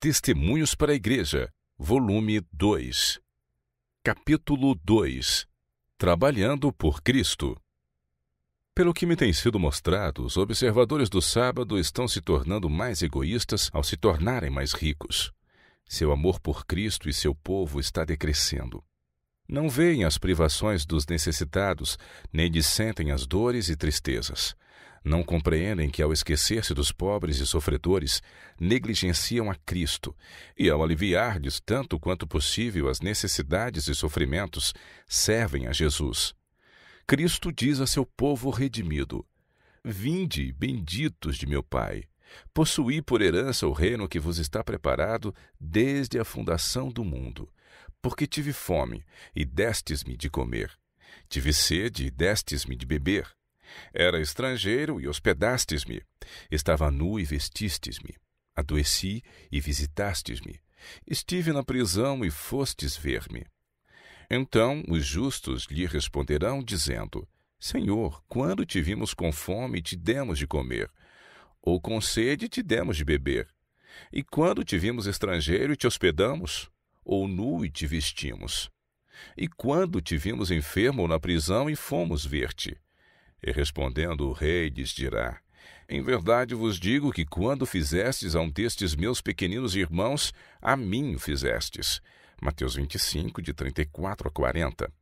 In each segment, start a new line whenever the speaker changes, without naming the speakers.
Testemunhos para a Igreja, volume 2. Capítulo 2 Trabalhando por Cristo. Pelo que me tem sido mostrado, os observadores do sábado estão se tornando mais egoístas ao se tornarem mais ricos. Seu amor por Cristo e seu povo está decrescendo. Não veem as privações dos necessitados, nem dissentem as dores e tristezas. Não compreendem que, ao esquecer-se dos pobres e sofredores, negligenciam a Cristo, e, ao aliviar-lhes tanto quanto possível as necessidades e sofrimentos, servem a Jesus. Cristo diz a seu povo redimido: Vinde, benditos de meu Pai. Possuí por herança o reino que vos está preparado desde a fundação do mundo. Porque tive fome, e destes-me de comer. Tive sede, e destes-me de beber. Era estrangeiro e hospedastes-me. Estava nu e vestistes-me. Adoeci e visitastes-me. Estive na prisão e fostes ver-me. Então os justos lhe responderão, dizendo: Senhor, quando te vimos com fome, te demos de comer, ou com sede, te demos de beber. E quando te vimos estrangeiro e te hospedamos, ou nu e te vestimos. E quando te vimos enfermo ou na prisão e fomos ver-te. E respondendo o rei, lhes dirá: Em verdade vos digo que quando fizestes a um destes meus pequeninos irmãos, a mim o fizestes. Mateus 25, de 34 a 40.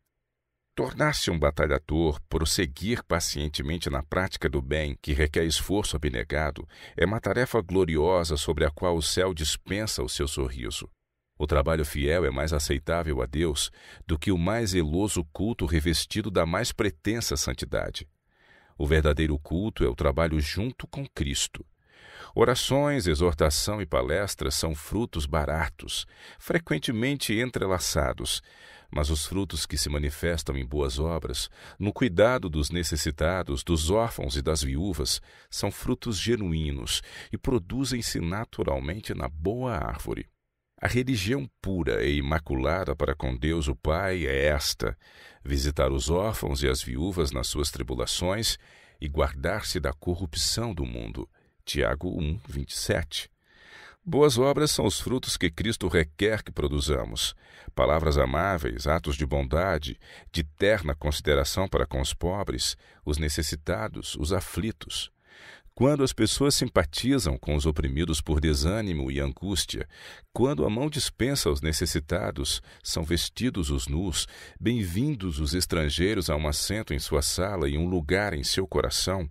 Tornar-se um batalhador, prosseguir pacientemente na prática do bem, que requer esforço abnegado, é uma tarefa gloriosa sobre a qual o céu dispensa o seu sorriso. O trabalho fiel é mais aceitável a Deus do que o mais zeloso culto revestido da mais pretensa santidade. O verdadeiro culto é o trabalho junto com Cristo. Orações, exortação e palestras são frutos baratos, frequentemente entrelaçados, mas os frutos que se manifestam em boas obras, no cuidado dos necessitados, dos órfãos e das viúvas, são frutos genuínos e produzem-se naturalmente na boa árvore. A religião pura e imaculada para com Deus o Pai é esta: visitar os órfãos e as viúvas nas suas tribulações e guardar-se da corrupção do mundo. Tiago 1, 27. Boas obras são os frutos que Cristo requer que produzamos. Palavras amáveis, atos de bondade, de terna consideração para com os pobres, os necessitados, os aflitos. Quando as pessoas simpatizam com os oprimidos por desânimo e angústia, quando a mão dispensa os necessitados, são vestidos os nus, bem-vindos os estrangeiros a um assento em sua sala e um lugar em seu coração,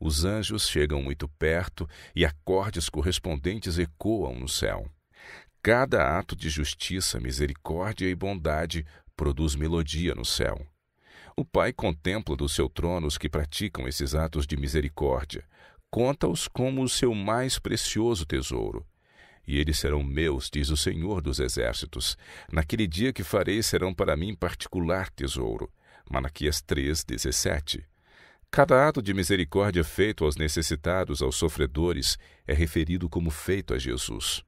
os anjos chegam muito perto e acordes correspondentes ecoam no céu. Cada ato de justiça, misericórdia e bondade produz melodia no céu. O Pai contempla do seu trono os que praticam esses atos de misericórdia, Conta-os como o seu mais precioso tesouro. E eles serão meus, diz o Senhor dos Exércitos. Naquele dia que farei serão para mim particular tesouro. Malaquias 3, 17. Cada ato de misericórdia feito aos necessitados, aos sofredores, é referido como feito a Jesus.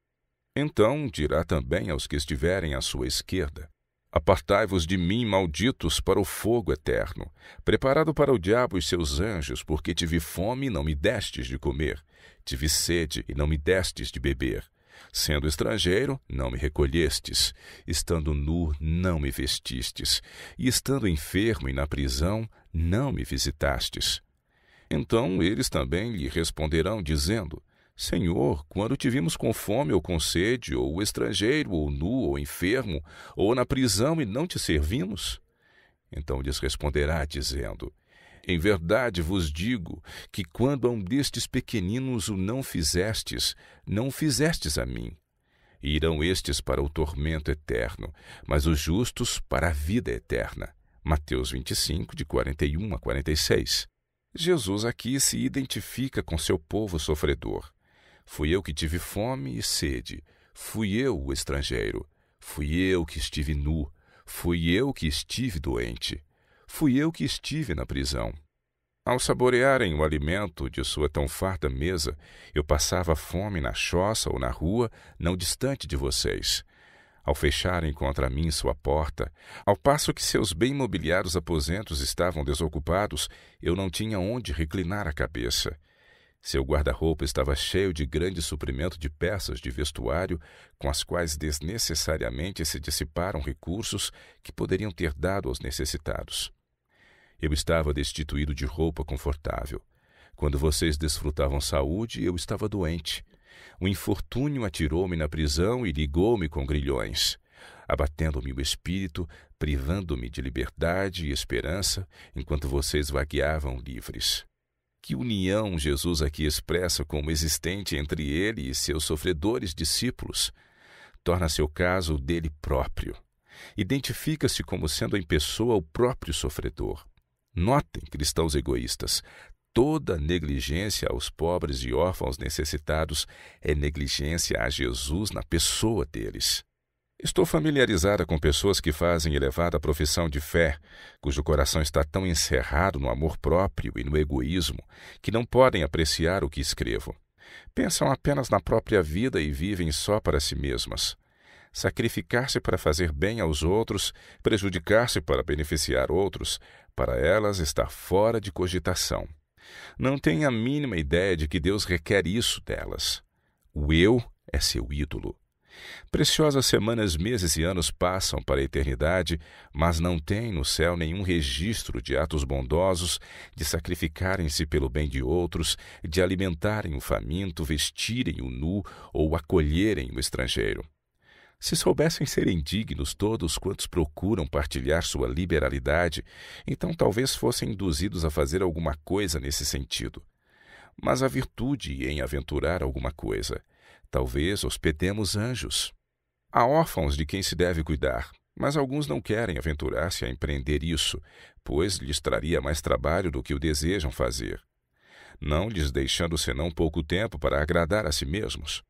Então dirá também aos que estiverem à sua esquerda: Apartai-vos de mim, malditos, para o fogo eterno, preparado para o diabo e seus anjos, porque tive fome e não me destes de comer, tive sede e não me destes de beber. Sendo estrangeiro, não me recolhestes, estando nu, não me vestistes, e estando enfermo e na prisão, não me visitastes. Então eles também lhe responderão, dizendo: Senhor, quando te vimos com fome ou com sede, ou estrangeiro, ou nu, ou enfermo, ou na prisão e não te servimos? Então lhes responderá, dizendo: Em verdade vos digo que quando a um destes pequeninos o não fizestes, não o fizestes a mim. E irão estes para o tormento eterno, mas os justos para a vida eterna. Mateus 25, de 41 a 46. Jesus aqui se identifica com seu povo sofredor. Fui eu que tive fome e sede. Fui eu o estrangeiro. Fui eu que estive nu. Fui eu que estive doente. Fui eu que estive na prisão. Ao saborearem o alimento de sua tão farta mesa, eu passava fome na choça ou na rua, não distante de vocês. Ao fecharem contra mim sua porta, ao passo que seus bem mobiliados aposentos estavam desocupados, eu não tinha onde reclinar a cabeça. Seu guarda-roupa estava cheio de grande suprimento de peças de vestuário, com as quais desnecessariamente se dissiparam recursos que poderiam ter dado aos necessitados. Eu estava destituído de roupa confortável. Quando vocês desfrutavam saúde, eu estava doente. O infortúnio atirou-me na prisão e ligou-me com grilhões, abatendo-me o espírito, privando-me de liberdade e esperança, enquanto vocês vagueavam livres. Que união Jesus aqui expressa como existente entre ele e seus sofredores discípulos torna-se o caso dele próprio. Identifica-se como sendo em pessoa o próprio sofredor. Notem, cristãos egoístas, toda negligência aos pobres e órfãos necessitados é negligência a Jesus na pessoa deles. Estou familiarizada com pessoas que fazem elevada profissão de fé, cujo coração está tão encerrado no amor próprio e no egoísmo que não podem apreciar o que escrevo. Pensam apenas na própria vida e vivem só para si mesmas. Sacrificar-se para fazer bem aos outros, prejudicar-se para beneficiar outros, para elas está fora de cogitação. Não têm a mínima ideia de que Deus requer isso delas. O eu é seu ídolo Preciosas semanas, meses e anos passam para a eternidade, mas não tem no céu nenhum registro de atos bondosos, de sacrificarem-se pelo bem de outros, de alimentarem o faminto, vestirem o nu ou acolherem o estrangeiro. Se soubessem ser indignos todos quantos procuram partilhar sua liberalidade, então talvez fossem induzidos a fazer alguma coisa nesse sentido. Mas a virtude em aventurar alguma coisa Talvez hospedemos anjos. Há órfãos de quem se deve cuidar, mas alguns não querem aventurar-se a empreender isso, pois lhes traria mais trabalho do que o desejam fazer, não lhes deixando senão pouco tempo para agradar a si mesmos.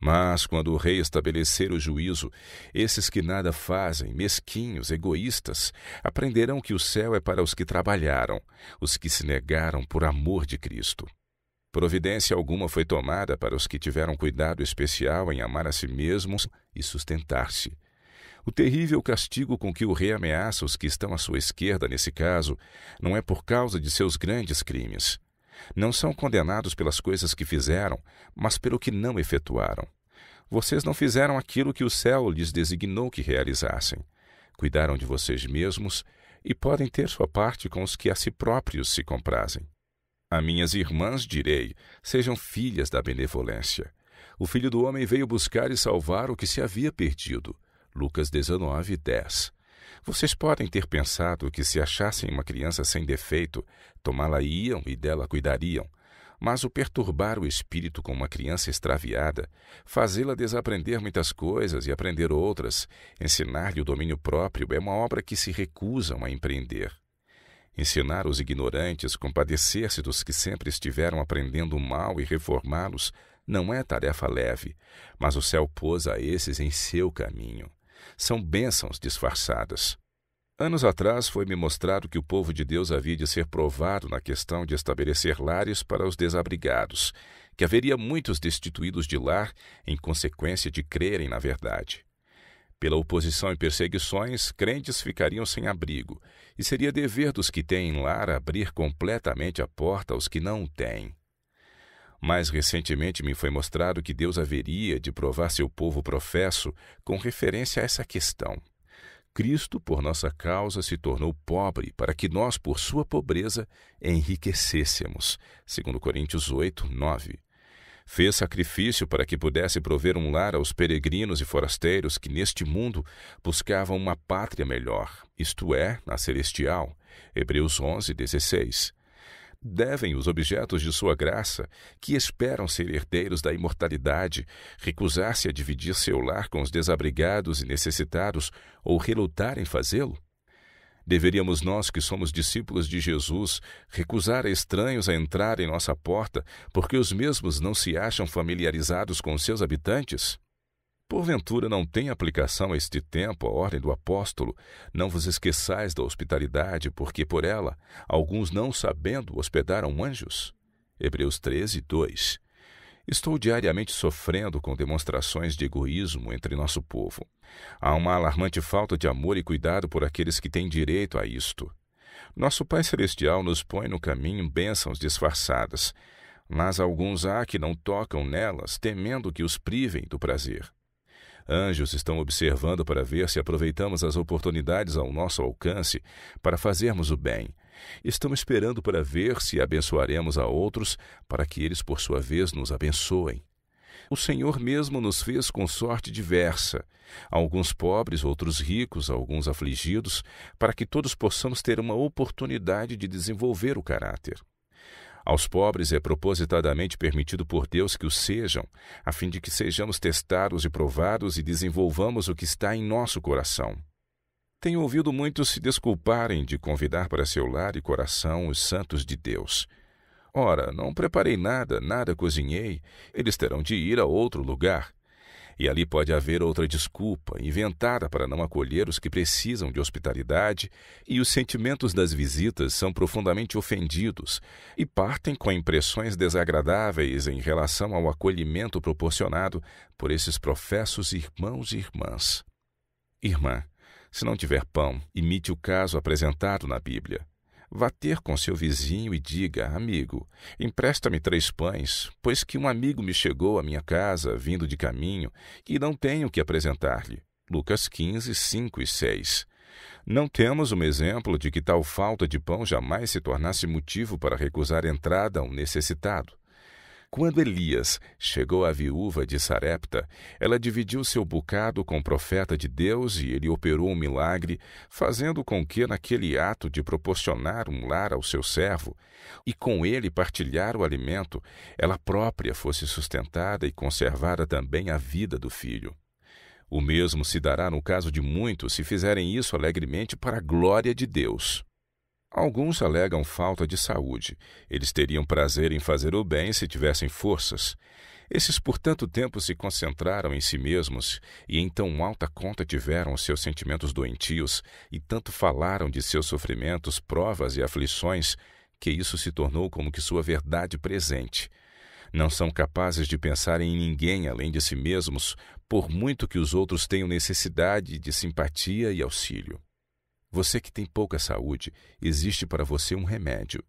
Mas quando o rei estabelecer o juízo, esses que nada fazem, mesquinhos, egoístas, aprenderão que o céu é para os que trabalharam, os que se negaram por amor de Cristo. Providência alguma foi tomada para os que tiveram cuidado especial em amar a si mesmos e sustentar-se. O terrível castigo com que o rei ameaça os que estão à sua esquerda, nesse caso, não é por causa de seus grandes crimes. Não são condenados pelas coisas que fizeram, mas pelo que não efetuaram. Vocês não fizeram aquilo que o céu lhes designou que realizassem. Cuidaram de vocês mesmos e podem ter sua parte com os que a si próprios se comprazem. A minhas irmãs direi: sejam filhas da benevolência. O filho do homem veio buscar e salvar o que se havia perdido. Lucas 19, 10. Vocês podem ter pensado que se achassem uma criança sem defeito, tomá-la iam e dela cuidariam. Mas o perturbar o espírito com uma criança extraviada, fazê-la desaprender muitas coisas e aprender outras, ensinar-lhe o domínio próprio é uma obra que se recusam a empreender ensinar os ignorantes, compadecer-se dos que sempre estiveram aprendendo mal e reformá-los, não é tarefa leve, mas o céu pôs a esses em seu caminho. São bênçãos disfarçadas. Anos atrás foi-me mostrado que o povo de Deus havia de ser provado na questão de estabelecer lares para os desabrigados, que haveria muitos destituídos de lar em consequência de crerem na verdade. Pela oposição e perseguições, crentes ficariam sem abrigo, e seria dever dos que têm lar abrir completamente a porta aos que não têm. Mais recentemente me foi mostrado que Deus haveria de provar seu povo professo com referência a essa questão. Cristo, por nossa causa, se tornou pobre para que nós, por sua pobreza, enriquecêssemos. 2 Coríntios 8, 9. Fez sacrifício para que pudesse prover um lar aos peregrinos e forasteiros que neste mundo buscavam uma pátria melhor, isto é, na celestial. Hebreus 11, 16 devem os objetos de sua graça, que esperam ser herdeiros da imortalidade, recusar-se a dividir seu lar com os desabrigados e necessitados ou relutar em fazê-lo? Deveríamos nós, que somos discípulos de Jesus, recusar a estranhos a entrar em nossa porta, porque os mesmos não se acham familiarizados com seus habitantes? Porventura não tem aplicação a este tempo a ordem do apóstolo: Não vos esqueçais da hospitalidade, porque por ela alguns não sabendo hospedaram anjos? Hebreus 13, 2. Estou diariamente sofrendo com demonstrações de egoísmo entre nosso povo. Há uma alarmante falta de amor e cuidado por aqueles que têm direito a isto. Nosso Pai Celestial nos põe no caminho bênçãos disfarçadas, mas alguns há que não tocam nelas, temendo que os privem do prazer. Anjos estão observando para ver se aproveitamos as oportunidades ao nosso alcance para fazermos o bem Estão esperando para ver se abençoaremos a outros, para que eles, por sua vez, nos abençoem. O Senhor mesmo nos fez com sorte diversa, alguns pobres, outros ricos, alguns afligidos, para que todos possamos ter uma oportunidade de desenvolver o caráter. Aos pobres é propositadamente permitido por Deus que o sejam, a fim de que sejamos testados e provados e desenvolvamos o que está em nosso coração. Tenho ouvido muitos se desculparem de convidar para seu lar e coração os santos de Deus. Ora, não preparei nada, nada cozinhei, eles terão de ir a outro lugar. E ali pode haver outra desculpa, inventada para não acolher os que precisam de hospitalidade, e os sentimentos das visitas são profundamente ofendidos e partem com impressões desagradáveis em relação ao acolhimento proporcionado por esses professos irmãos e irmãs. Irmã, se não tiver pão, imite o caso apresentado na Bíblia. Vá ter com seu vizinho e diga: Amigo, empresta-me três pães, pois que um amigo me chegou à minha casa, vindo de caminho, e não tenho que apresentar-lhe. Lucas 15, 5 e 6. Não temos um exemplo de que tal falta de pão jamais se tornasse motivo para recusar entrada a um necessitado. Quando Elias chegou à viúva de Sarepta, ela dividiu seu bocado com o profeta de Deus e ele operou um milagre, fazendo com que, naquele ato de proporcionar um lar ao seu servo e com ele partilhar o alimento, ela própria fosse sustentada e conservada também a vida do filho. O mesmo se dará no caso de muitos se fizerem isso alegremente para a glória de Deus. Alguns alegam falta de saúde. Eles teriam prazer em fazer o bem se tivessem forças. Esses por tanto tempo se concentraram em si mesmos e em tão alta conta tiveram seus sentimentos doentios e tanto falaram de seus sofrimentos, provas e aflições que isso se tornou como que sua verdade presente. Não são capazes de pensar em ninguém além de si mesmos, por muito que os outros tenham necessidade de simpatia e auxílio. Você que tem pouca saúde, existe para você um remédio.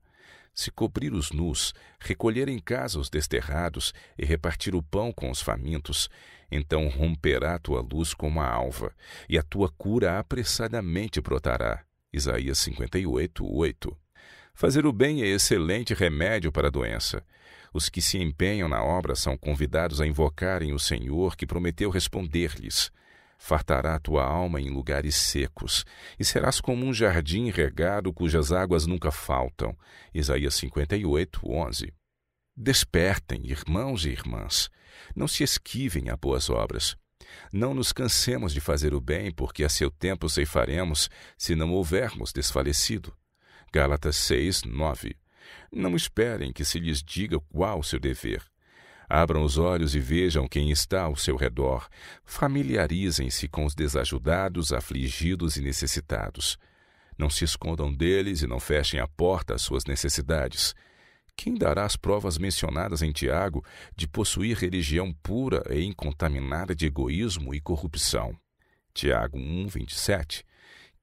Se cobrir os nus, recolher em casa os desterrados e repartir o pão com os famintos, então romperá tua luz como a alva, e a tua cura apressadamente brotará. Isaías 58, 8. Fazer o bem é excelente remédio para a doença. Os que se empenham na obra são convidados a invocarem o Senhor que prometeu responder-lhes fartará a tua alma em lugares secos, e serás como um jardim regado cujas águas nunca faltam. Isaías 58, 11. Despertem, irmãos e irmãs. Não se esquivem a boas obras. Não nos cansemos de fazer o bem, porque a seu tempo ceifaremos, se não houvermos desfalecido. Gálatas 6, 9. Não esperem que se lhes diga qual o seu dever. Abram os olhos e vejam quem está ao seu redor. Familiarizem-se com os desajudados, afligidos e necessitados. Não se escondam deles e não fechem a porta às suas necessidades. Quem dará as provas mencionadas em Tiago de possuir religião pura e incontaminada de egoísmo e corrupção? Tiago 1, 27.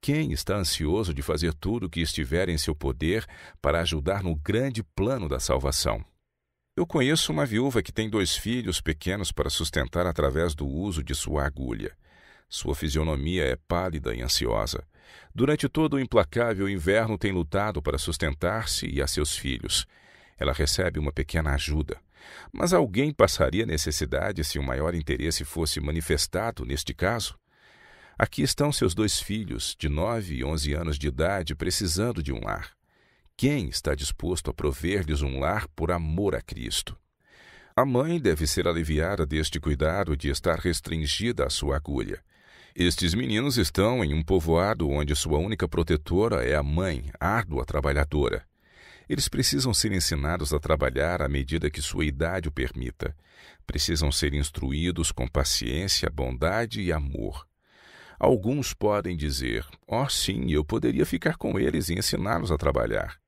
Quem está ansioso de fazer tudo o que estiver em seu poder para ajudar no grande plano da salvação? Eu conheço uma viúva que tem dois filhos pequenos para sustentar através do uso de sua agulha. Sua fisionomia é pálida e ansiosa. Durante todo o implacável inverno tem lutado para sustentar-se e a seus filhos. Ela recebe uma pequena ajuda. Mas alguém passaria necessidade se o um maior interesse fosse manifestado neste caso? Aqui estão seus dois filhos, de nove e onze anos de idade, precisando de um lar. Quem está disposto a prover-lhes um lar por amor a Cristo? A mãe deve ser aliviada deste cuidado de estar restringida à sua agulha. Estes meninos estão em um povoado onde sua única protetora é a mãe, árdua trabalhadora. Eles precisam ser ensinados a trabalhar à medida que sua idade o permita. Precisam ser instruídos com paciência, bondade e amor. Alguns podem dizer: Oh, sim, eu poderia ficar com eles e ensiná-los a trabalhar.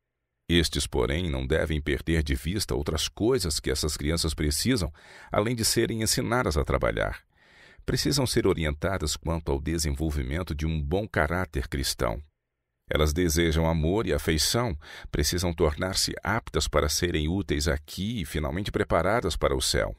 Estes, porém, não devem perder de vista outras coisas que essas crianças precisam, além de serem ensinadas a trabalhar. Precisam ser orientadas quanto ao desenvolvimento de um bom caráter cristão. Elas desejam amor e afeição, precisam tornar-se aptas para serem úteis aqui e finalmente preparadas para o céu.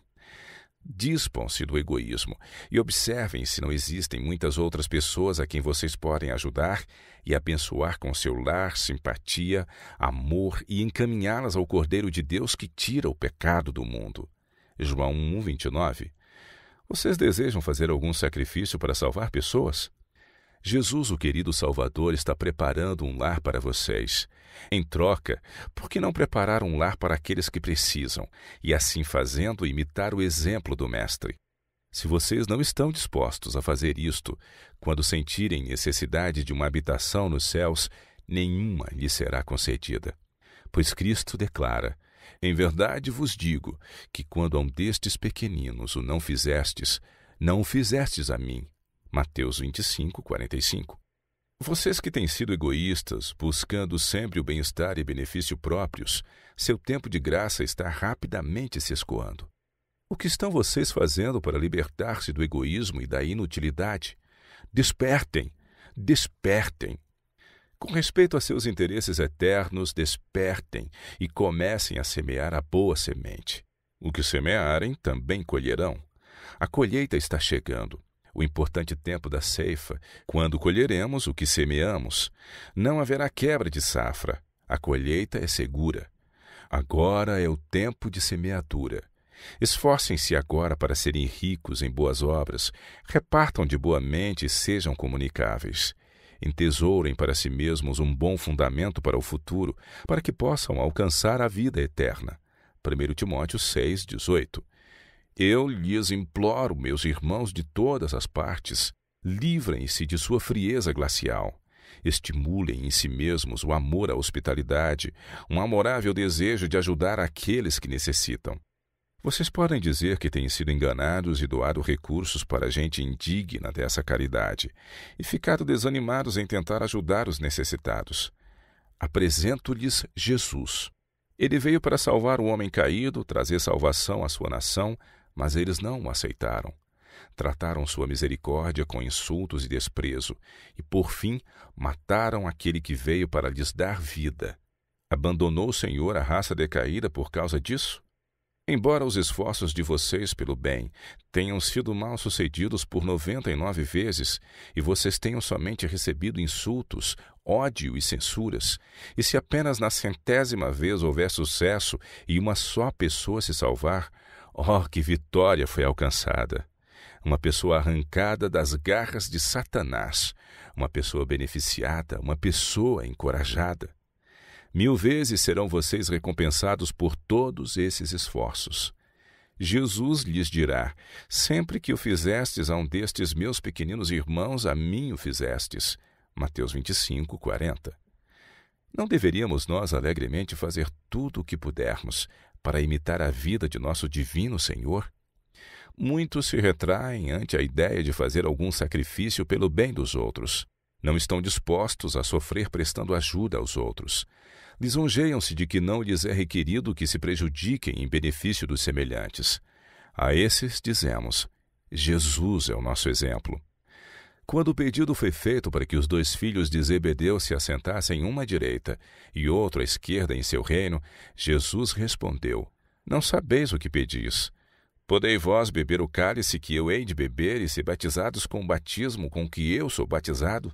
Dispam-se do egoísmo e observem se não existem muitas outras pessoas a quem vocês podem ajudar e abençoar com seu lar, simpatia, amor e encaminhá-las ao Cordeiro de Deus que tira o pecado do mundo. João 1:29.
Vocês desejam
fazer algum sacrifício para salvar pessoas? Jesus, o querido Salvador, está preparando um lar para vocês. Em troca, por que não preparar um lar para aqueles que precisam, e assim fazendo, imitar o exemplo do Mestre? Se vocês não estão dispostos a fazer isto, quando sentirem necessidade de uma habitação nos céus, nenhuma lhe será concedida. Pois Cristo declara: Em verdade vos digo que quando a um destes pequeninos o não fizestes, não o fizestes a mim. Mateus 25, 45. Vocês que têm sido egoístas, buscando sempre o bem-estar e benefício próprios, seu tempo de graça está rapidamente se escoando. O que estão vocês fazendo para libertar-se do egoísmo e da inutilidade? Despertem! Despertem! Com respeito a seus interesses eternos, despertem e comecem a semear a boa semente. O que semearem também colherão. A colheita está chegando o importante tempo da ceifa, quando colheremos o que semeamos. Não haverá quebra de safra, a colheita é segura. Agora é o tempo de semeadura. Esforcem-se agora para serem ricos em boas obras, repartam de boa mente e sejam comunicáveis. Entesourem para si mesmos um bom fundamento para o futuro, para que possam alcançar a vida eterna. 1 Timóteo 6, 18. Eu lhes imploro, meus irmãos de todas as partes, livrem-se de sua frieza glacial. Estimulem em si mesmos o amor à hospitalidade, um amorável desejo de ajudar aqueles que necessitam. Vocês podem dizer que têm sido enganados e doado recursos para gente indigna dessa caridade e ficado desanimados em tentar ajudar os necessitados. Apresento-lhes Jesus. Ele veio para salvar o homem caído, trazer salvação à sua nação, mas eles não o aceitaram. Trataram sua misericórdia com insultos e desprezo, e por fim mataram aquele que veio para lhes dar vida. Abandonou o Senhor a raça decaída por causa disso? Embora os esforços de vocês pelo bem tenham sido mal sucedidos por noventa e nove vezes, e vocês tenham somente recebido insultos, ódio e censuras, e se apenas na centésima vez houver sucesso e uma só pessoa se salvar, Oh, que vitória foi alcançada! Uma pessoa arrancada das garras de Satanás, uma pessoa beneficiada, uma pessoa encorajada. Mil vezes serão vocês recompensados por todos esses esforços. Jesus lhes dirá: Sempre que o fizestes a um destes meus pequeninos irmãos, a mim o fizestes. Mateus 25, 40. Não deveríamos nós alegremente fazer tudo o que pudermos para imitar a vida de nosso Divino Senhor? Muitos se retraem ante a ideia de fazer algum sacrifício pelo bem dos outros. Não estão dispostos a sofrer prestando ajuda aos outros. Lisonjeiam-se de que não lhes é requerido que se prejudiquem em benefício dos semelhantes. A esses dizemos: Jesus é o nosso exemplo. Quando o pedido foi feito para que os dois filhos de Zebedeu se assentassem uma à direita e outro à esquerda em seu reino, Jesus respondeu: Não sabeis o que pedis. Podei vós beber o cálice que eu hei de beber e ser batizados com o batismo com que eu sou batizado?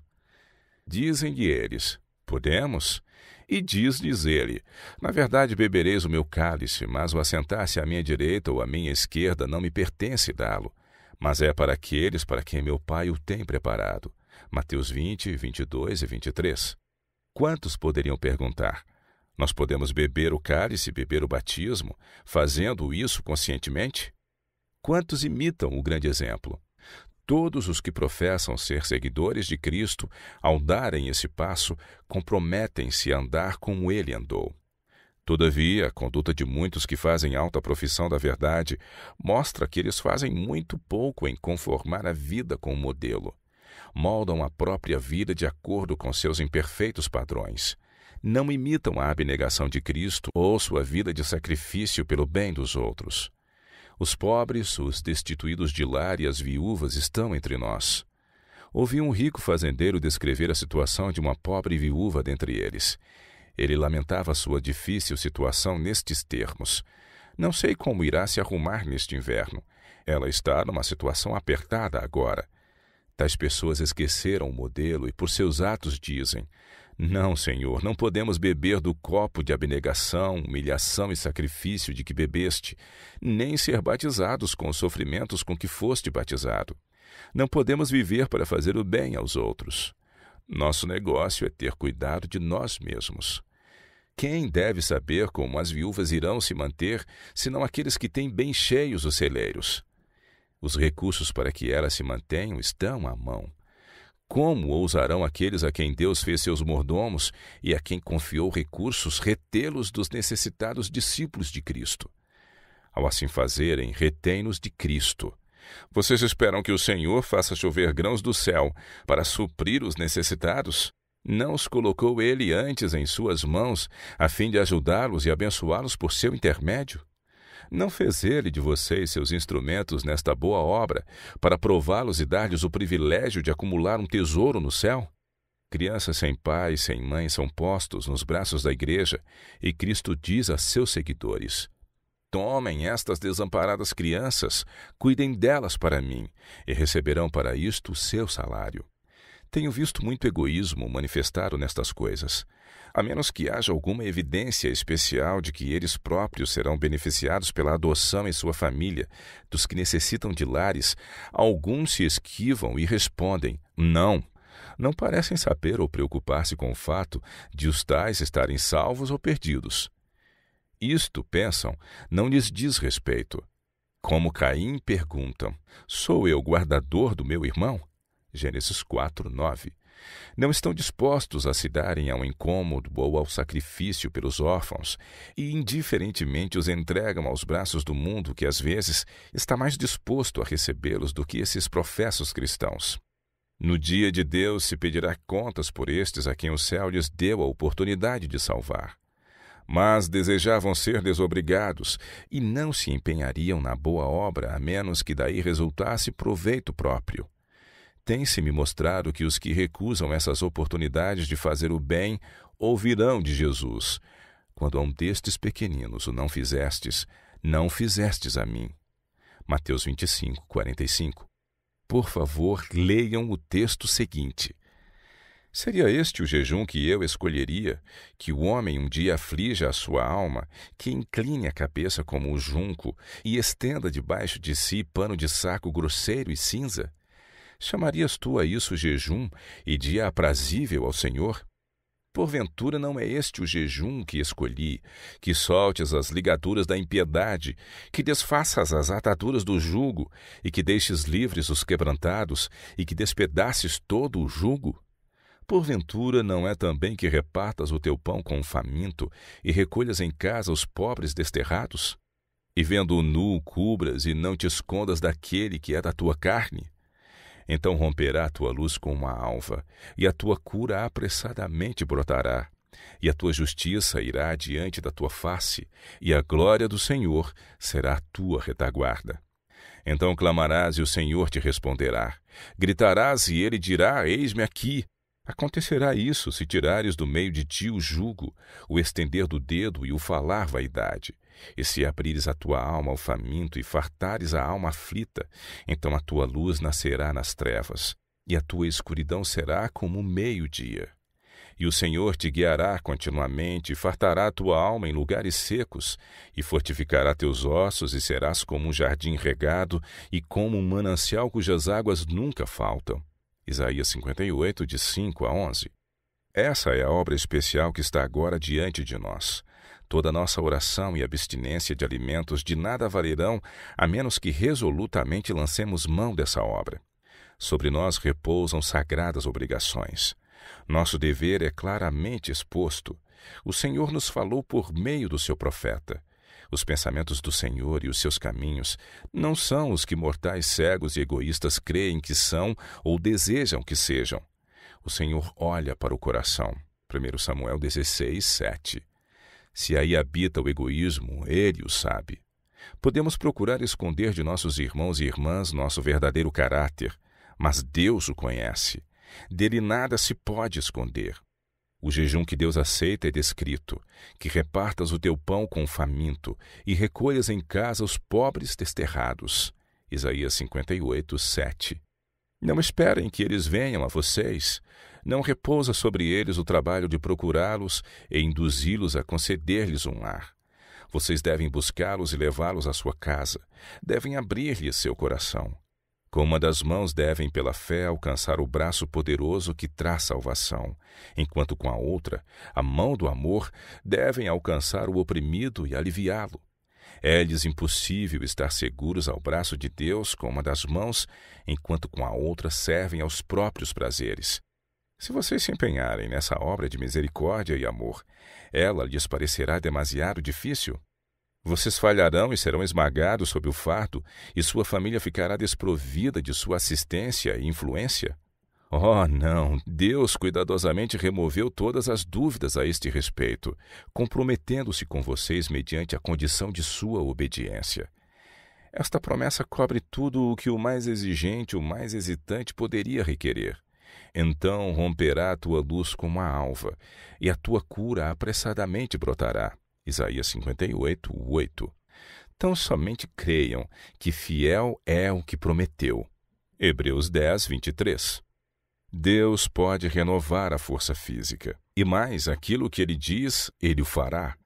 Dizem-lhe eles: Podemos? E diz-lhes ele: Na verdade, bebereis o meu cálice, mas o assentar-se à minha direita ou à minha esquerda não me pertence dá-lo mas é para aqueles para quem meu Pai o tem preparado. Mateus 20, 22 e 23. Quantos poderiam perguntar? Nós podemos beber o cálice, beber o batismo, fazendo isso conscientemente? Quantos imitam o grande exemplo? Todos os que professam ser seguidores de Cristo, ao darem esse passo, comprometem-se a andar como ele andou. Todavia, a conduta de muitos que fazem alta profissão da verdade mostra que eles fazem muito pouco em conformar a vida com o modelo. Moldam a própria vida de acordo com seus imperfeitos padrões. Não imitam a abnegação de Cristo ou sua vida de sacrifício pelo bem dos outros. Os pobres, os destituídos de lar e as viúvas estão entre nós. Ouvi um rico fazendeiro descrever a situação de uma pobre viúva dentre eles. Ele lamentava sua difícil situação nestes termos. Não sei como irá se arrumar neste inverno. Ela está numa situação apertada agora. Tais pessoas esqueceram o modelo e por seus atos dizem: Não, Senhor, não podemos beber do copo de abnegação, humilhação e sacrifício de que bebeste, nem ser batizados com os sofrimentos com que foste batizado. Não podemos viver para fazer o bem aos outros. Nosso negócio é ter cuidado de nós mesmos. Quem deve saber como as viúvas irão se manter, senão aqueles que têm bem cheios os celeiros? Os recursos para que elas se mantenham estão à mão. Como ousarão aqueles a quem Deus fez seus mordomos e a quem confiou recursos retê-los dos necessitados discípulos de Cristo? Ao assim fazerem, retém-nos de Cristo. Vocês esperam que o Senhor faça chover grãos do céu para suprir os necessitados? não os colocou ele antes em suas mãos, a fim de ajudá-los e abençoá-los por seu intermédio? Não fez ele de vocês seus instrumentos nesta boa obra, para prová-los e dar-lhes o privilégio de acumular um tesouro no céu? Crianças sem pai e sem mãe são postos nos braços da igreja, e Cristo diz a seus seguidores: Tomem estas desamparadas crianças, cuidem delas para mim, e receberão para isto o seu salário. Tenho visto muito egoísmo manifestado nestas coisas. A menos que haja alguma evidência especial de que eles próprios serão beneficiados pela adoção em sua família dos que necessitam de lares, alguns se esquivam e respondem: não. Não parecem saber ou preocupar-se com o fato de os tais estarem salvos ou perdidos. Isto, pensam, não lhes diz respeito. Como Caim, perguntam: Sou eu guardador do meu irmão? Gênesis 4, 9. Não estão dispostos a se darem ao incômodo ou ao sacrifício pelos órfãos, e indiferentemente os entregam aos braços do mundo que às vezes está mais disposto a recebê-los do que esses professos cristãos. No dia de Deus se pedirá contas por estes a quem o céu lhes deu a oportunidade de salvar. Mas desejavam ser desobrigados e não se empenhariam na boa obra a menos que daí resultasse proveito próprio tem-se me mostrado que os que recusam essas oportunidades de fazer o bem ouvirão de Jesus: Quando a um destes pequeninos o não fizestes, não fizestes a mim. Mateus 25, 45. Por favor, leiam o texto seguinte. Seria este o jejum que eu escolheria? Que o homem um dia aflija a sua alma, que incline a cabeça como o junco e estenda debaixo de si pano de saco grosseiro e cinza? Chamarias tu a isso jejum e dia aprazível ao Senhor? Porventura não é este o jejum que escolhi, que soltes as ligaduras da impiedade, que desfaças as ataduras do jugo, e que deixes livres os quebrantados, e que despedaces todo o jugo? Porventura não é também que repartas o teu pão com o faminto, e recolhas em casa os pobres desterrados? E vendo-o nu, cubras, e não te escondas daquele que é da tua carne? Então romperá a tua luz com uma alva, e a tua cura apressadamente brotará, e a tua justiça irá diante da tua face, e a glória do Senhor será a tua retaguarda. Então clamarás e o Senhor te responderá. Gritarás e ele dirá: Eis-me aqui. Acontecerá isso se tirares do meio de ti o jugo, o estender do dedo e o falar vaidade. E se abrires a tua alma ao faminto e fartares a alma aflita, então a tua luz nascerá nas trevas, e a tua escuridão será como o meio-dia. E o Senhor te guiará continuamente, e fartará a tua alma em lugares secos, e fortificará teus ossos, e serás como um jardim regado, e como um manancial cujas águas nunca faltam. Isaías 58, de 5 a 11. Essa é a obra especial que está agora diante de nós Toda nossa oração e abstinência de alimentos de nada valerão a menos que resolutamente lancemos mão dessa obra. Sobre nós repousam sagradas obrigações. Nosso dever é claramente exposto. O Senhor nos falou por meio do seu profeta. Os pensamentos do Senhor e os seus caminhos não são os que mortais cegos e egoístas creem que são ou desejam que sejam. O Senhor olha para o coração. 1 Samuel 16, 7. Se aí habita o egoísmo, ele o sabe. Podemos procurar esconder de nossos irmãos e irmãs nosso verdadeiro caráter, mas Deus o conhece. Dele nada se pode esconder. O jejum que Deus aceita é descrito: que repartas o teu pão com o faminto e recolhas em casa os pobres desterrados. Isaías 58, 7. Não esperem que eles venham a vocês. Não repousa sobre eles o trabalho de procurá-los e induzi-los a conceder-lhes um lar. Vocês devem buscá-los e levá-los à sua casa. Devem abrir-lhes seu coração. Com uma das mãos devem, pela fé, alcançar o braço poderoso que traz salvação, enquanto com a outra, a mão do amor, devem alcançar o oprimido e aliviá-lo. É-lhes impossível estar seguros ao braço de Deus com uma das mãos, enquanto com a outra servem aos próprios prazeres. Se vocês se empenharem nessa obra de misericórdia e amor, ela lhes parecerá demasiado difícil. Vocês falharão e serão esmagados sob o fardo, e sua família ficará desprovida de sua assistência e influência. Oh, não! Deus cuidadosamente removeu todas as dúvidas a este respeito, comprometendo-se com vocês mediante a condição de sua obediência. Esta promessa cobre tudo o que o mais exigente, o mais hesitante poderia requerer. Então romperá a tua luz como a alva, e a tua cura apressadamente brotará. Isaías 58, 8. tão somente creiam que fiel é o que prometeu. Hebreus 10, 23. Deus pode renovar a força física, e mais, aquilo que ele diz, ele o fará.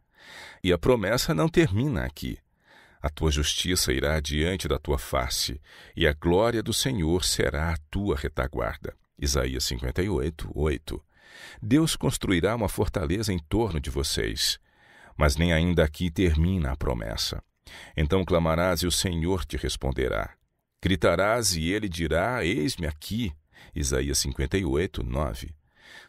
E a promessa não termina aqui. A tua justiça irá diante da tua face, e a glória do Senhor será a tua retaguarda. Isaías 58, 8. Deus construirá uma fortaleza em torno de vocês. Mas nem ainda aqui termina a promessa. Então clamarás e o Senhor te responderá. Gritarás e ele dirá: Eis-me aqui. Isaías 58, 9.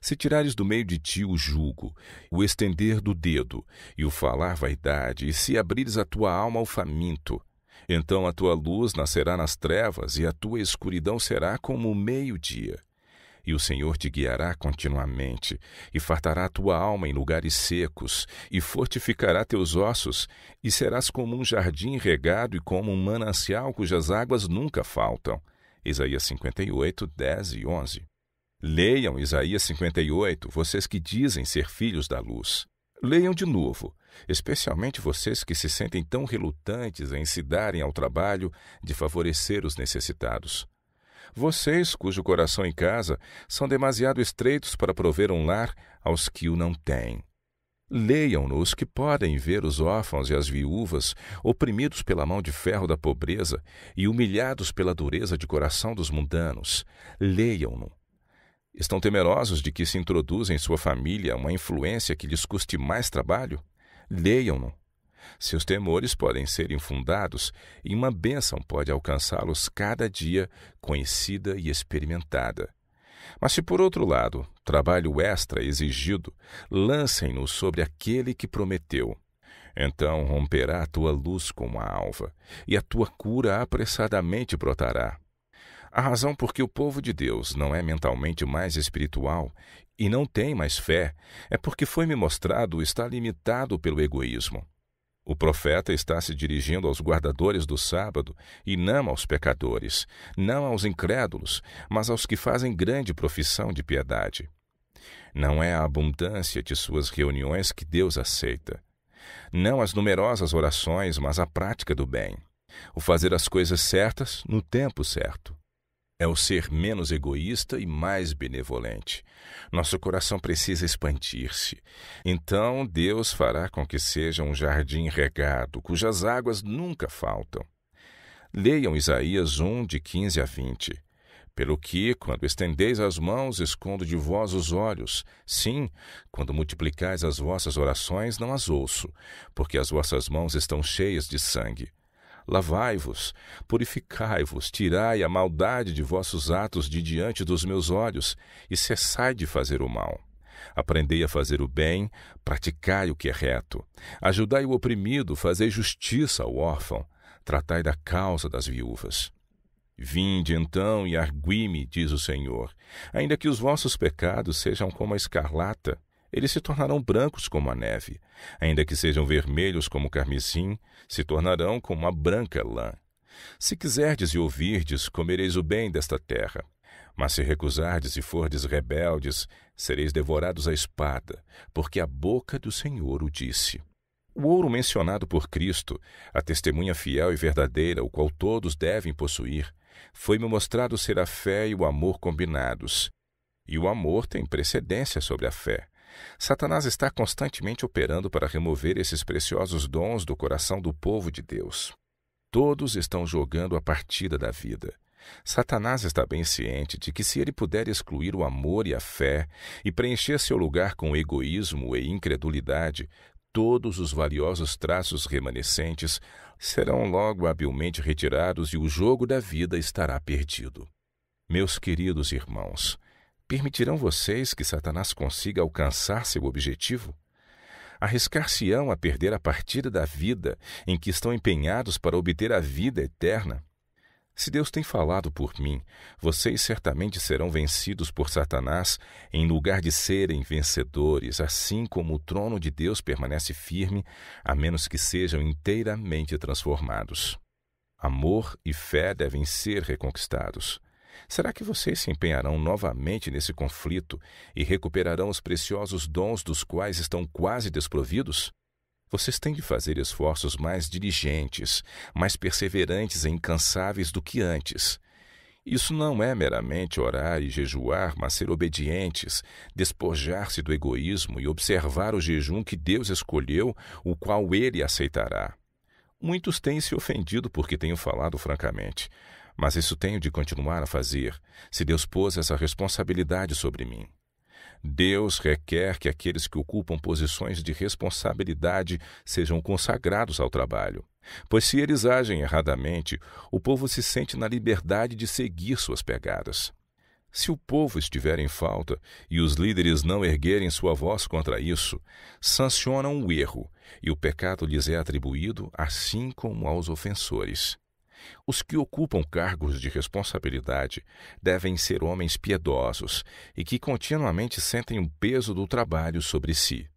Se tirares do meio de ti o jugo, o estender do dedo, e o falar vaidade, e se abrires a tua alma ao faminto, então a tua luz nascerá nas trevas, e a tua escuridão será como o meio-dia. E o Senhor te guiará continuamente, e fartará a tua alma em lugares secos, e fortificará teus ossos, e serás como um jardim regado e como um manancial cujas águas nunca faltam. Isaías 58, 10 e 11. Leiam Isaías 58, vocês que dizem ser filhos da luz. Leiam de novo, especialmente vocês que se sentem tão relutantes em se darem ao trabalho de favorecer os necessitados. Vocês, cujo coração em casa, são demasiado estreitos para prover um lar aos que o não têm. Leiam-no os que podem ver os órfãos e as viúvas, oprimidos pela mão de ferro da pobreza e humilhados pela dureza de coração dos mundanos. Leiam-no. Estão temerosos de que se introduza em sua família uma influência que lhes custe mais trabalho? Leiam-no. Seus temores podem ser infundados e uma bênção pode alcançá-los cada dia, conhecida e experimentada. Mas se por outro lado, trabalho extra exigido, lancem-no sobre aquele que prometeu. Então romperá a tua luz como a alva, e a tua cura apressadamente brotará. A razão por que o povo de Deus não é mentalmente mais espiritual e não tem mais fé é porque foi me mostrado está limitado pelo egoísmo. O profeta está se dirigindo aos guardadores do sábado e não aos pecadores, não aos incrédulos, mas aos que fazem grande profissão de piedade. Não é a abundância de suas reuniões que Deus aceita. Não as numerosas orações, mas a prática do bem. O fazer as coisas certas no tempo certo é o ser menos egoísta e mais benevolente. Nosso coração precisa expandir-se. Então Deus fará com que seja um jardim regado, cujas águas nunca faltam. Leiam Isaías 1, de 15 a 20. Pelo que, quando estendeis as mãos, escondo de vós os olhos. Sim, quando multiplicais as vossas orações, não as ouço, porque as vossas mãos estão cheias de sangue. Lavai-vos, purificai-vos, tirai a maldade de vossos atos de diante dos meus olhos, e cessai de fazer o mal. Aprendei a fazer o bem, praticai o que é reto. Ajudai o oprimido, fazei justiça ao órfão, tratai da causa das viúvas. Vinde então e argui-me, diz o Senhor, ainda que os vossos pecados sejam como a escarlata, eles se tornarão brancos como a neve. Ainda que sejam vermelhos como o carmesim, se tornarão como a branca lã. Se quiserdes e ouvirdes, comereis o bem desta terra. Mas se recusardes e fordes rebeldes, sereis devorados à espada, porque a boca do Senhor o disse. O ouro mencionado por Cristo, a testemunha fiel e verdadeira, o qual todos devem possuir, foi-me mostrado ser a fé e o amor combinados. E o amor tem precedência sobre a fé, Satanás está constantemente operando para remover esses preciosos dons do coração do povo de Deus. Todos estão jogando a partida da vida. Satanás está bem ciente de que, se ele puder excluir o amor e a fé e preencher seu lugar com egoísmo e incredulidade, todos os valiosos traços remanescentes serão logo habilmente retirados e o jogo da vida estará perdido. Meus queridos irmãos, Permitirão vocês que Satanás consiga alcançar seu objetivo? Arriscar-se-ão a perder a partida da vida em que estão empenhados para obter a vida eterna? Se Deus tem falado por mim, vocês certamente serão vencidos por Satanás, em lugar de serem vencedores, assim como o trono de Deus permanece firme, a menos que sejam inteiramente transformados. Amor e fé devem ser reconquistados. Será que vocês se empenharão novamente nesse conflito e recuperarão os preciosos dons dos quais estão quase desprovidos? Vocês têm de fazer esforços mais diligentes, mais perseverantes e incansáveis do que antes. Isso não é meramente orar e jejuar, mas ser obedientes, despojar-se do egoísmo e observar o jejum que Deus escolheu, o qual ele aceitará. Muitos têm se ofendido porque tenho falado francamente. Mas isso tenho de continuar a fazer, se Deus pôs essa responsabilidade sobre mim. Deus requer que aqueles que ocupam posições de responsabilidade sejam consagrados ao trabalho, pois se eles agem erradamente, o povo se sente na liberdade de seguir suas pegadas. Se o povo estiver em falta e os líderes não erguerem sua voz contra isso, sancionam o erro e o pecado lhes é atribuído assim como aos ofensores. Os que ocupam cargos de responsabilidade devem ser homens piedosos e que continuamente sentem o peso do trabalho sobre si.